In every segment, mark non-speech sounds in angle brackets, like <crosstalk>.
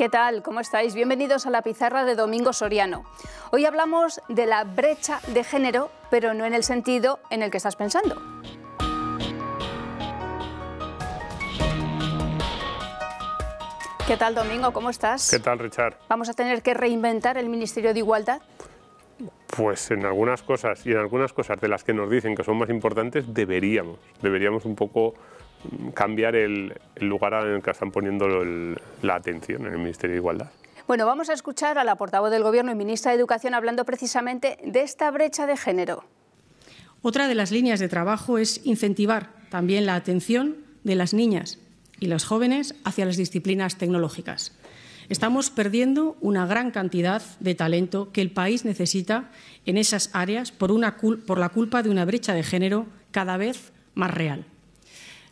¿Qué tal? ¿Cómo estáis? Bienvenidos a la pizarra de Domingo Soriano. Hoy hablamos de la brecha de género, pero no en el sentido en el que estás pensando. ¿Qué tal, Domingo? ¿Cómo estás? ¿Qué tal, Richard? ¿Vamos a tener que reinventar el Ministerio de Igualdad? Pues en algunas cosas, y en algunas cosas de las que nos dicen que son más importantes, deberíamos. Deberíamos un poco cambiar el, lugar en el que están poniendo la atención en el Ministerio de Igualdad. Bueno, vamos a escuchar a la portavoz del Gobierno y ministra de Educación hablando precisamente de esta brecha de género. Otra de las líneas de trabajo es incentivar también la atención de las niñas y los jóvenes hacia las disciplinas tecnológicas. Estamos perdiendo una gran cantidad de talento que el país necesita en esas áreas por la culpa de una brecha de género cada vez más real.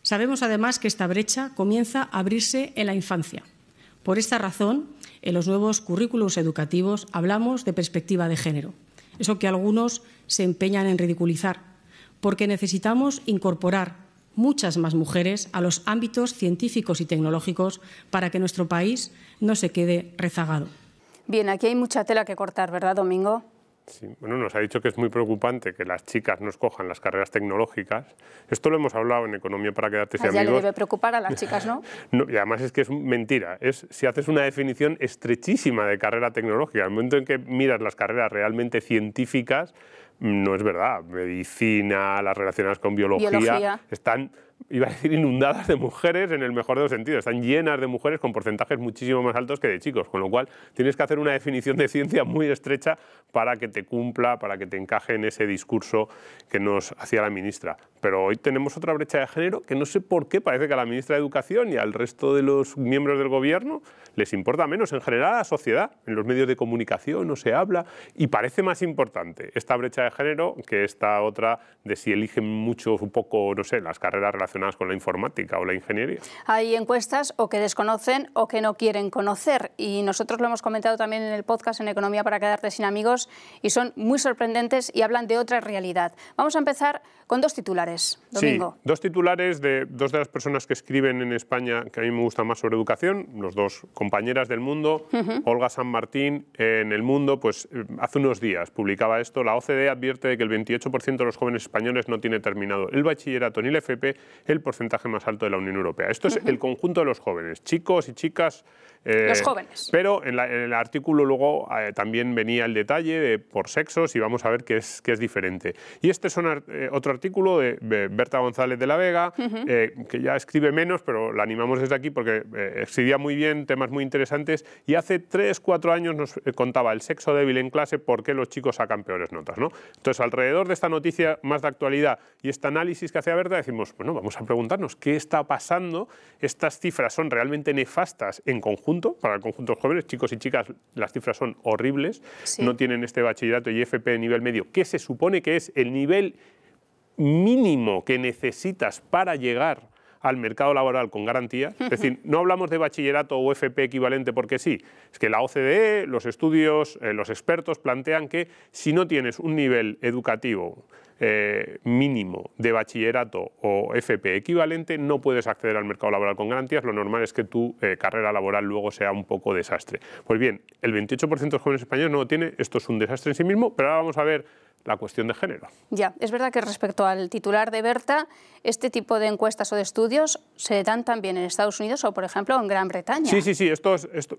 Sabemos además que esta brecha comienza a abrirse en la infancia. Por esta razón, en los nuevos currículos educativos hablamos de perspectiva de género, eso que algunos se empeñan en ridiculizar, porque necesitamos incorporar muchas más mujeres a los ámbitos científicos y tecnológicos para que nuestro país no se quede rezagado. Bien, aquí hay mucha tela que cortar, ¿verdad, Domingo? Bueno, nos ha dicho que es muy preocupante que las chicas no escojan las carreras tecnológicas. Esto lo hemos hablado en Economía para quedarte sin amigos. Ah, ya le debe preocupar a las chicas, ¿no? <laughs> Y además es que es mentira. Es, si haces una definición estrechísima de carrera tecnológica, al momento en que miras las carreras realmente científicas, no es verdad. Medicina, las relacionadas con biología. están iba a decir inundadas de mujeres en el mejor de los sentidos, están llenas de mujeres con porcentajes muchísimo más altos que de chicos, con lo cual tienes que hacer una definición de ciencia muy estrecha para que te cumpla, para que te encaje en ese discurso que nos hacía la ministra. Pero hoy tenemos otra brecha de género que no sé por qué parece que a la ministra de Educación y al resto de los miembros del gobierno les importa menos, en general a la sociedad, en los medios de comunicación no se habla y parece más importante esta brecha de género que esta otra de si eligen mucho o poco, no sé, las carreras relacionadas relacionadas con la informática o la ingeniería. Hay encuestas o que desconocen o que no quieren conocer y nosotros lo hemos comentado también en el podcast en Economía para quedarte sin amigos y son muy sorprendentes y hablan de otra realidad. Vamos a empezar con dos titulares, Domingo. Sí, dos titulares de dos de las personas que escriben en España que a mí me gusta más sobre educación, los dos compañeras del Mundo, Olga San Martín en El Mundo, pues eh, hace unos días publicaba esto, la OCDE advierte de que el 28% de los jóvenes españoles no tiene terminado el bachillerato ni el FP el porcentaje más alto de la Unión Europea. Esto es el conjunto de los jóvenes, chicos y chicas eh, los jóvenes. Pero en, el artículo luego eh, también venía el detalle de, por sexos y vamos a ver qué es, qué es diferente. Y este es eh, otro artículo de, Berta González de la Vega, que ya escribe menos, pero la animamos desde aquí porque escribía muy bien, temas muy interesantes, y hace 3, 4 años nos contaba el sexo débil en clase, por qué los chicos sacan peores notas. ¿no? Entonces, alrededor de esta noticia más de actualidad y este análisis que hacía Berta, decimos, bueno, vamos a preguntarnos qué está pasando, estas cifras son realmente nefastas en conjunto para el conjunto de jóvenes, chicos y chicas, las cifras son horribles, no tienen este bachillerato y FP de nivel medio, que se supone que es el nivel mínimo que necesitas para llegar al mercado laboral con garantía. Es decir, no hablamos de bachillerato o FP equivalente porque sí. Es que la OCDE, los estudios, eh, los expertos plantean que si no tienes un nivel educativo eh, mínimo de bachillerato o FP equivalente, no puedes acceder al mercado laboral con garantías. Lo normal es que tu eh, carrera laboral luego sea un poco desastre. Pues bien, el 28% de los jóvenes españoles no lo tiene. Esto es un desastre en sí mismo, pero ahora vamos a ver la cuestión de género. Ya, es verdad que respecto al titular de Berta, este tipo de encuestas o de estudios se dan también en Estados Unidos o, por ejemplo, en Gran Bretaña. Sí, sí, sí, esto,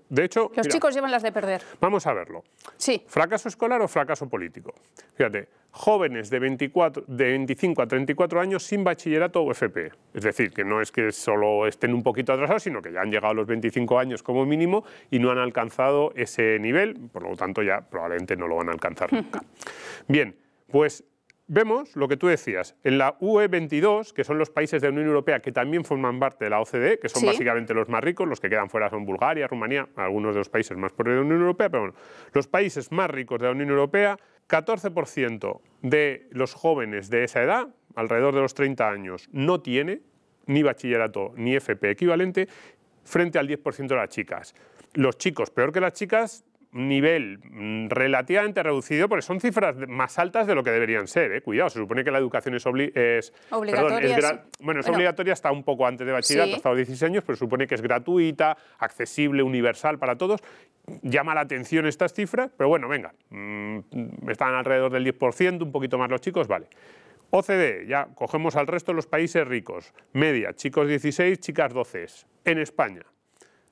de hecho... Los chicos llevan las de perder. Vamos a verlo. Sí. ¿Fracaso escolar o fracaso político? Fíjate, jóvenes de, 24, de 25 a 34 años sin bachillerato o FP. E. Es decir, que no es que solo estén un poquito atrasados, sino que ya han llegado a los 25 años como mínimo y no han alcanzado ese nivel, por lo tanto ya probablemente no lo van a alcanzar nunca. <laughs> Bien, pues vemos lo que tú decías, en la UE22, que son los países de la Unión Europea que también forman parte de la OCDE, que son básicamente los más ricos, los que quedan fuera son Bulgaria, Rumanía, algunos de los países más pobres de la Unión Europea, pero bueno, los países más ricos de la Unión Europea, 14% de los jóvenes de esa edad, alrededor de los 30 años, no tiene ni bachillerato ni FP e equivalente, frente al 10% de las chicas. Los chicos, peor que las chicas, nivel mm, relativamente reducido, porque son cifras más altas de lo que deberían ser. ¿eh? Cuidado, se supone que la educación es, obligatoria. Bueno, es obligatoria hasta un poco antes de bachillerato, ha hasta los 16 años, pero se supone que es gratuita, accesible, universal para todos. Llama la atención estas cifras, pero bueno, venga, mm, están alrededor del 10%, un poquito más los chicos, vale. OCDE, ya cogemos al resto de los países ricos. Media, chicos 16, chicas 12. En España,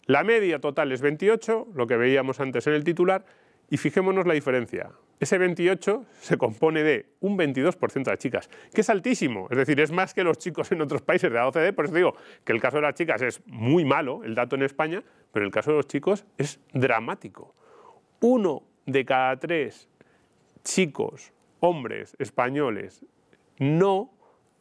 la media total es 28, lo que veíamos antes en el titular, y fijémonos la diferencia. Ese 28 se compone de un 22% de chicas, que es altísimo, es decir, es más que los chicos en otros países de la OCDE, por eso digo que el caso de las chicas es muy malo, el dato en España, pero el caso de los chicos es dramático. Uno de cada tres chicos, hombres, españoles, no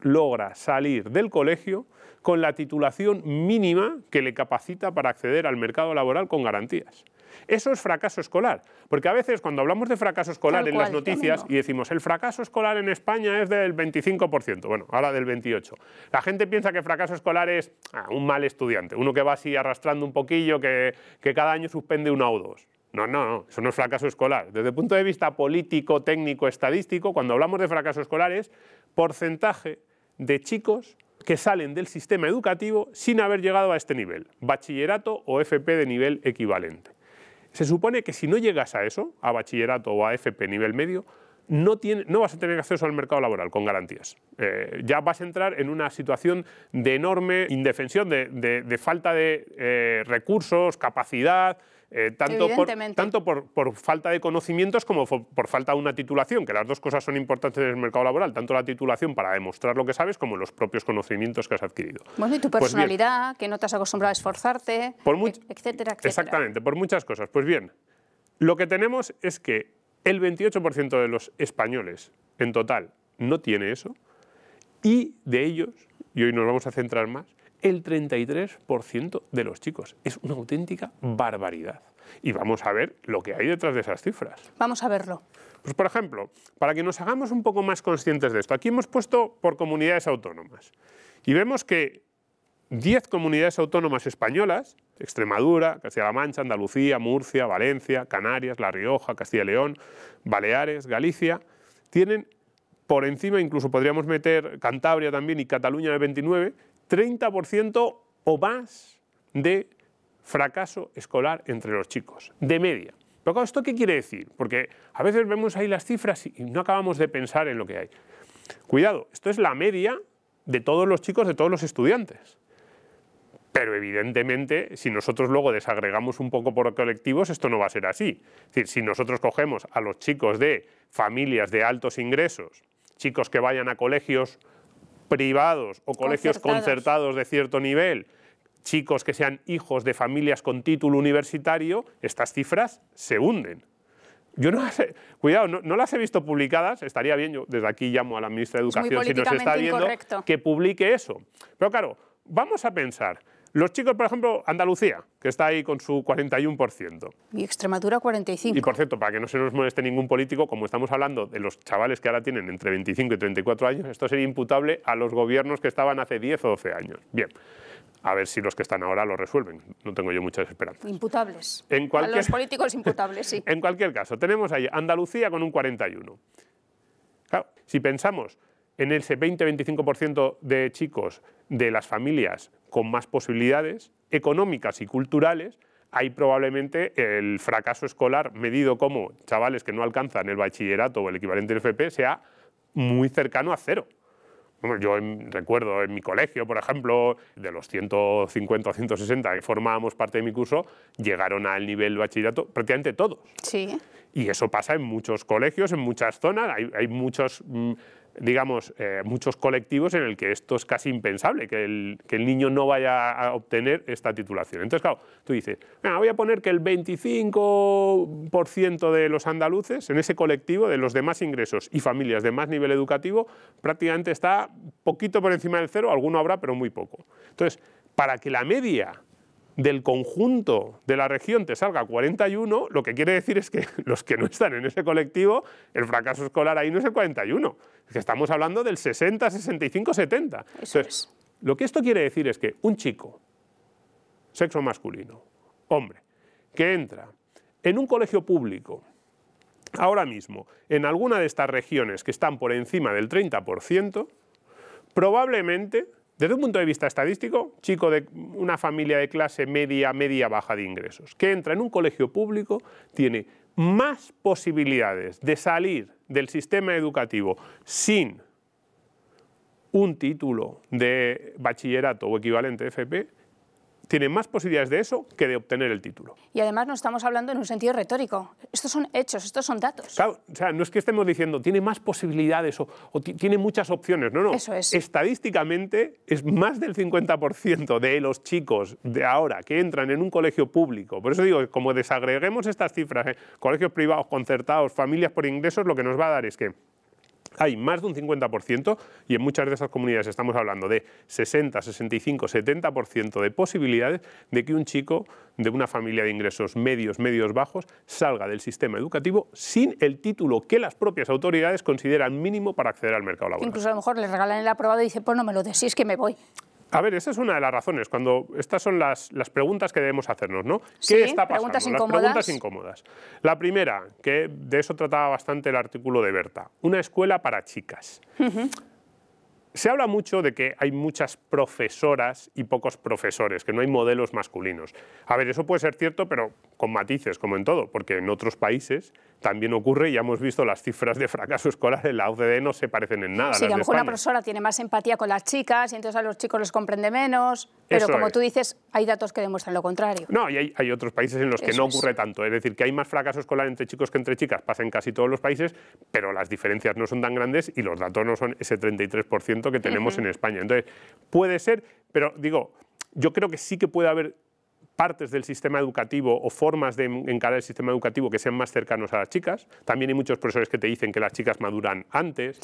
logra salir del colegio con la titulación mínima que le capacita para acceder al mercado laboral con garantías. Eso es fracaso escolar, porque a veces cuando hablamos de fracaso escolar en las noticias y decimos el fracaso escolar en España es del 25%, bueno, ahora del 28%. La gente piensa que fracaso escolar es ah, un mal estudiante, uno que va así arrastrando un poquillo, que, que cada año suspende una o dos. No, no, no, eso no es fracaso escolar. Desde el punto de vista político, técnico, estadístico, cuando hablamos de fracaso escolar es porcentaje de chicos que salen del sistema educativo sin haber llegado a este nivel, bachillerato o FP de nivel equivalente. Se supone que si no llegas a eso, a bachillerato o a FP nivel medio, no, vas a tener acceso al mercado laboral con garantías. Eh, ya vas a entrar en una situación de enorme indefensión, de, falta de eh, recursos, capacidad, eh, tanto, por, tanto por, falta de conocimientos como por falta de una titulación, que las dos cosas son importantes en el mercado laboral, tanto la titulación para demostrar lo que sabes como los propios conocimientos que has adquirido. Bueno, y tu pues personalidad, que no te has acostumbrado a esforzarte, por e-, etcétera, etcétera. Exactamente, por muchas cosas. Pues bien, lo que tenemos es que el 28% de los españoles en total no tiene eso y de ellos, y hoy nos vamos a centrar más, el 33% de los chicos. Es una auténtica mm. barbaridad. Y vamos a ver lo que hay detrás de esas cifras. Vamos a verlo. Pues por ejemplo, para que nos hagamos un poco más conscientes de esto, aquí hemos puesto por comunidades autónomas. Y vemos que 10 comunidades autónomas españolas, Extremadura, Castilla-La Mancha, Andalucía, Murcia, Valencia, Canarias, La Rioja, Castilla y León, Baleares, Galicia, tienen por encima, incluso podríamos meter Cantabria también y Cataluña de 29, 30% o más de fracaso escolar entre los chicos, de media. Pero ¿esto qué quiere decir? Porque a veces vemos ahí las cifras y no acabamos de pensar en lo que hay. Cuidado, esto es la media de todos los chicos, de todos los estudiantes. Pero evidentemente, si nosotros luego desagregamos un poco por colectivos, esto no va a ser así. Es decir, si nosotros cogemos a los chicos de familias de altos ingresos, chicos que vayan a colegios privados o colegios concertados. de cierto nivel, chicos que sean hijos de familias con título universitario, estas cifras se hunden. Yo no las he, cuidado, no, las he visto publicadas, estaría bien, yo desde aquí llamo a la ministra de Educación si nos está viendo, que publique eso. Pero claro, vamos a pensar, los chicos, por ejemplo, Andalucía, que está ahí con su 41%. Y Extremadura 45%. Y por cierto, para que no se nos moleste ningún político, como estamos hablando de los chavales que ahora tienen entre 25 y 34 años, esto sería imputable a los gobiernos que estaban hace 10 o 12 años. Bien, a ver si los que están ahora lo resuelven. No tengo yo muchas esperanzas. Imputables. En A los políticos imputables, sí. <laughs> en cualquier caso, tenemos ahí Andalucía con un 41%. si pensamos en ese 20-25% de chicos de las familias con más posibilidades económicas y culturales, hay probablemente el fracaso escolar medido como chavales que no alcanzan el bachillerato o el equivalente del FP sea muy cercano a cero. Yo recuerdo en mi colegio, por ejemplo, de los 150 o 160 que formábamos parte de mi curso, llegaron al nivel bachillerato prácticamente todos. Sí. Y eso pasa en muchos colegios, en muchas zonas, hay, muchos, mm, digamos, eh, muchos colectivos en el que esto es casi impensable, que el, niño no vaya a obtener esta titulación. Entonces, claro, tú dices, voy a poner que el 25% de los andaluces en ese colectivo de los demás ingresos y familias de más nivel educativo prácticamente está poquito por encima del cero, alguno habrá, pero muy poco. Entonces, para que la media del conjunto de la región te salga 41, lo que quiere decir es que <laughs> los que no están en ese colectivo, el fracaso escolar ahí no es el 41, que estamos hablando del 60, 65, 70. lo que esto quiere decir es que un chico, sexo masculino, hombre, que entra en un colegio público, ahora mismo, en alguna de estas regiones que están por encima del 30%, probablemente desde un punto de vista estadístico, chico de una familia de clase media, media baja de ingresos, que entra en un colegio público, tiene más posibilidades de salir del sistema educativo sin un título de bachillerato o equivalente FP tiene más posibilidades de eso que de obtener el título. Y además no estamos hablando en un sentido retórico. Estos son hechos, estos son datos. Claro, o sea, no es que estemos diciendo tiene más posibilidades o, tiene muchas opciones. No, no. Eso es. Estadísticamente es más del 50% de los chicos de ahora que entran en un colegio público. Por eso digo, como desagreguemos estas cifras, ¿eh? colegios privados, concertados, familias por ingresos, lo que nos va a dar es que hay más de un 50% y en muchas de esas comunidades estamos hablando de 60, 65, 70% de posibilidades de que un chico de una familia de ingresos medios, medios bajos, salga del sistema educativo sin el título que las propias autoridades consideran mínimo para acceder al mercado laboral. Incluso a lo mejor le regalan el aprobado y dicen, pues no me lo des, si es que me voy. A ver, esa es una de las razones, cuando estas son las, preguntas que debemos hacernos, ¿no? ¿Qué está pasando? Preguntas incómodas. Las preguntas incómodas. La primera, que de eso trataba bastante el artículo de Berta, una escuela para chicas. Se habla mucho de que hay muchas profesoras y pocos profesores, que no hay modelos masculinos. A ver, eso puede ser cierto, pero con matices, como en todo, porque en otros países también ocurre, ya hemos visto las cifras de fracaso escolar en la OCDE no se parecen en nada. Sí, a lo mejor una profesora tiene más empatía con las chicas y entonces a los chicos los comprende menos, pero como tú dices, hay datos que demuestran lo contrario. No, y hay, otros países en los que no ocurre tanto, es decir, que hay más fracaso escolar entre chicos que entre chicas, pasa en casi todos los países, pero las diferencias no son tan grandes y los datos no son ese 33% que tenemos en España. Entonces, puede ser, pero digo, yo creo que sí que puede haber partes del sistema educativo o formas de encarar el sistema educativo que sean más cercanos a las chicas. También hay muchos profesores que te dicen que las chicas maduran antes,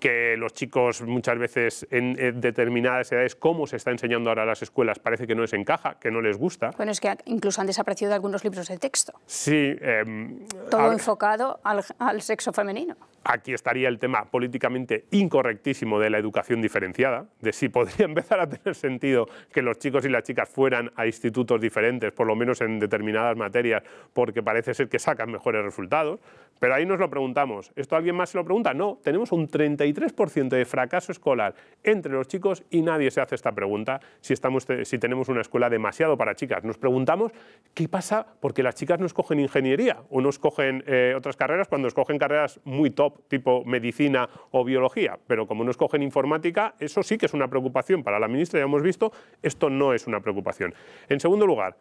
que los chicos muchas veces en, eh, determinadas edades, cómo se está enseñando ahora a las escuelas, parece que no les encaja, que no les gusta. Bueno, es que incluso han desaparecido algunos libros de texto. Sí. Em, Todo enfocado al sexo femenino aquí estaría el tema políticamente incorrectísimo de la educación diferenciada, de si podría <laughs> empezar a tener sentido que los chicos y las chicas fueran a institutos diferentes, por lo menos en determinadas materias, porque parece ser que sacan mejores resultados. Pero ahí nos lo preguntamos. ¿Esto alguien más se lo pregunta? No, tenemos un 33% de fracaso escolar entre los chicos y nadie se hace esta pregunta si, tenemos una escuela demasiado para chicas. Nos preguntamos qué pasa porque las chicas no escogen ingeniería o no escogen eh, otras carreras cuando escogen carreras muy top tipo medicina o biología, pero como no escogen informática, eso sí que es una preocupación para la ministra, ya hemos visto, esto no es una preocupación. En segundo lugar,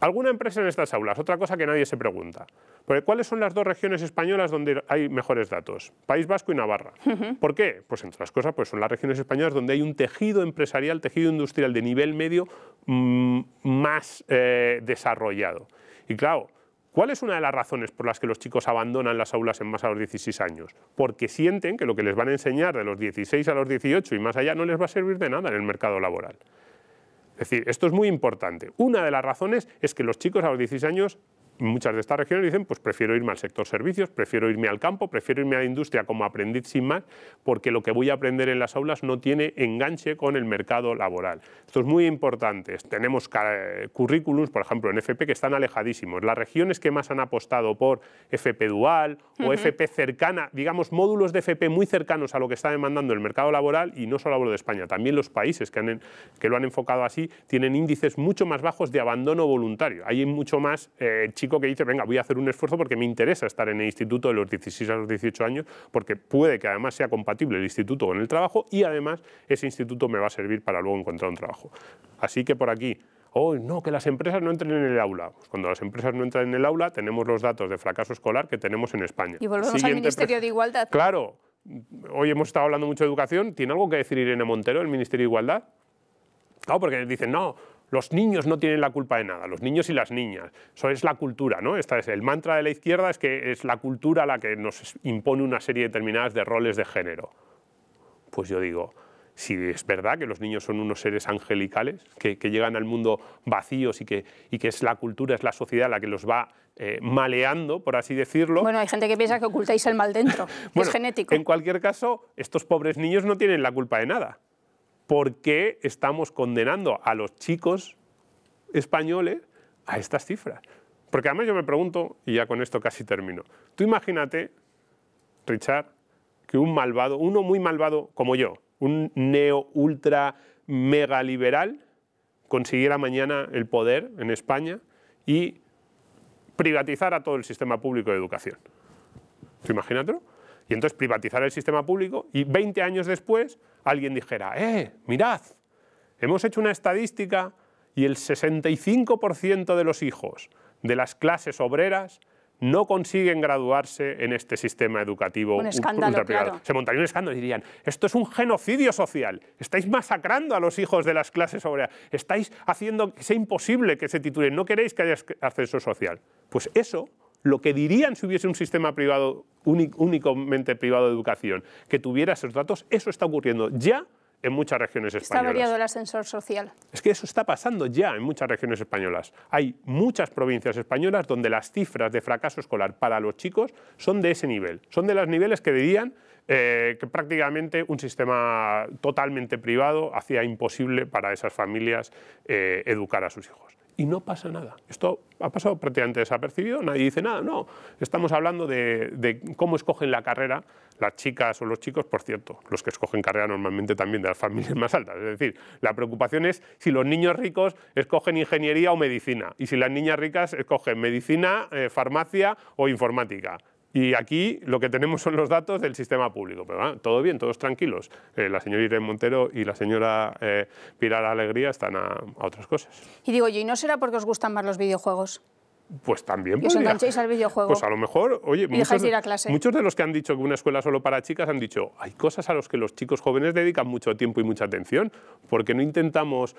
alguna empresa en estas aulas, otra cosa que nadie se pregunta. Porque ¿Cuáles son las dos regiones españolas donde hay mejores datos? País Vasco y Navarra. ¿Por qué? Pues entre las cosas, pues son las regiones españolas donde hay un tejido empresarial, tejido industrial de nivel medio mm, más eh, desarrollado. Y claro, ¿Cuál es una de las razones por las que los chicos abandonan las aulas en más a los 16 años? Porque sienten que lo que les van a enseñar de los 16 a los 18 y más allá no les va a servir de nada en el mercado laboral. Es decir, esto es muy importante. Una de las razones es que los chicos a los 16 años muchas de estas regiones dicen, pues prefiero irme al sector servicios, prefiero irme al campo, prefiero irme a la industria como aprendiz sin más, porque lo que voy a aprender en las aulas no tiene enganche con el mercado laboral. Esto es muy importante. Tenemos eh, currículums, por ejemplo, en FP que están alejadísimos. Las regiones que más han apostado por FP dual o FP cercana, digamos, módulos de FP muy cercanos a lo que está demandando el mercado laboral, y no solo hablo de España, también los países que, han, que lo han enfocado así, tienen índices mucho más bajos de abandono voluntario. Hay mucho más eh, que dice, venga, voy a hacer un esfuerzo porque me interesa estar en el instituto de los 16 a los 18 años, porque puede que además sea compatible el instituto con el trabajo y además ese instituto me va a servir para luego encontrar un trabajo. Así que por aquí, hoy oh, no, que las empresas no entren en el aula. Pues cuando las empresas no entran en el aula, tenemos los datos de fracaso escolar que tenemos en España. Y volvemos al Ministerio de Igualdad. Claro, hoy hemos estado hablando mucho de educación. ¿Tiene algo que decir Irene Montero, el Ministerio de Igualdad? Claro, porque dicen, no, los niños no tienen la culpa de nada, los niños y las niñas. Eso es la cultura, ¿no? es el mantra de la izquierda es que es la cultura la que nos impone una serie determinada de roles de género. Pues yo digo, si es verdad que los niños son unos seres angelicales, que, llegan al mundo vacíos y que, y que es la cultura, es la sociedad la que los va eh, maleando, por así decirlo. Bueno, hay gente que piensa que ocultáis el mal dentro, es <laughs> genético. En cualquier caso, estos pobres niños no tienen la culpa de nada. ¿por qué estamos condenando a los chicos españoles a estas cifras? Porque además yo me pregunto, y ya con esto casi termino, tú imagínate, Richard, que un malvado, uno muy malvado como yo, un neo ultra mega liberal, consiguiera mañana el poder en España y privatizara todo el sistema público de educación. ¿Tú imagínatelo? Y entonces privatizar el sistema público y 20 años después alguien dijera, eh, mirad, hemos hecho una estadística y el 65% de los hijos de las clases obreras no consiguen graduarse en este sistema educativo un escándalo, claro. Se montaría un escándalo y dirían, esto es un genocidio social, estáis masacrando a los hijos de las clases obreras, estáis haciendo que sea imposible que se titulen, no queréis que haya acceso social. Pues eso, lo que dirían si hubiese un sistema privado únicamente privado de educación, que tuviera esos datos, eso está ocurriendo ya en muchas regiones españolas. Está variado el ascensor social. Es que eso está pasando ya en muchas regiones españolas. Hay muchas provincias españolas donde las cifras de fracaso escolar para los chicos son de ese nivel. Son de los niveles que dirían eh, que prácticamente un sistema totalmente privado hacía imposible para esas familias eh, educar a sus hijos y no pasa nada. Esto ha pasado prácticamente desapercibido, nadie dice nada, no. Estamos hablando de, cómo escogen la carrera las chicas o los chicos, por cierto, los que escogen carrera normalmente también de las familias más altas. Es decir, la preocupación es si los niños ricos escogen ingeniería o medicina y si las niñas ricas escogen medicina, eh, farmacia o informática. Y aquí lo que tenemos son los datos del sistema público. Pero bueno, todo bien, todos tranquilos. Eh, la señora Irene Montero y la señora eh, Pilar Alegría están a, otras cosas. Y digo yo, ¿y no será porque os gustan más los videojuegos? Pues también. ¿Y os engancháis al videojuego? Pues a lo mejor, oye, muchos, de clase. muchos de los que han dicho que una escuela solo para chicas han dicho, hay cosas a las que los chicos jóvenes dedican mucho tiempo y mucha atención, porque no intentamos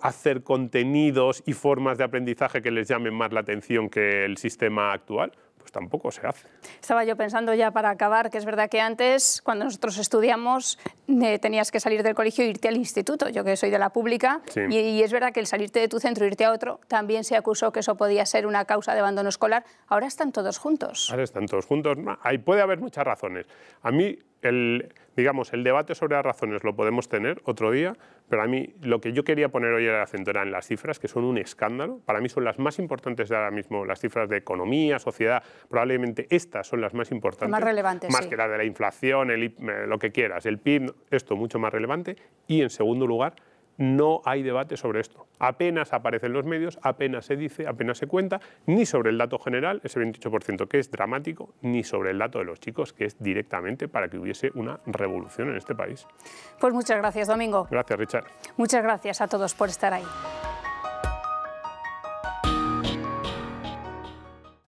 hacer contenidos y formas de aprendizaje que les llamen más la atención que el sistema actual. Pues tampoco se hace. Estaba yo pensando ya para acabar que es verdad que antes, cuando nosotros estudiamos, eh, tenías que salir del colegio e irte al instituto. Yo que soy de la pública, y, es verdad que el salirte de tu centro e irte a otro también se acusó que eso podía ser una causa de abandono escolar. Ahora están todos juntos. Ahora están todos juntos. Ahí puede haber muchas razones. A mí el, digamos, el debate sobre las razones lo podemos tener otro día, pero a mí lo que yo quería poner hoy el acento en las cifras, que son un escándalo. Para mí son las más importantes de ahora mismo, las cifras de economía, sociedad, probablemente estas son las más importantes. Más relevantes. Más que la de la inflación, el, eh, lo que quieras, el PIB, esto mucho más relevante. Y en segundo lugar, no hay debate sobre esto. Apenas aparecen los medios, apenas se dice, apenas se cuenta, ni sobre el dato general, ese 28% que es dramático, ni sobre el dato de los chicos, que es directamente para que hubiese una revolución en este país. Pues muchas gracias, Domingo. Gracias, Richard. Muchas gracias a todos por estar ahí.